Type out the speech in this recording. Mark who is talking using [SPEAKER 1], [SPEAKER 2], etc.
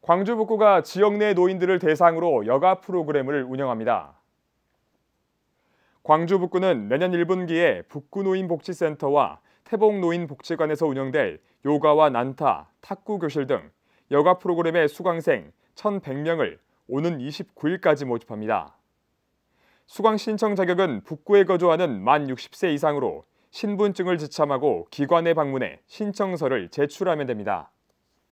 [SPEAKER 1] 광주 북구가 지역 내 노인들을 대상으로 여가 프로그램을 운영합니다. 광주 북구는 내년 1분기에 북구 노인복지센터와 태봉 노인복지관에서 운영될 요가와 난타, 탁구 교실 등 여가 프로그램의 수강생 1,100명을 오는 29일까지 모집합니다. 수강 신청 자격은 북구에 거주하는 만 60세 이상으로 신분증을 지참하고 기관에 방문해 신청서를 제출하면 됩니다.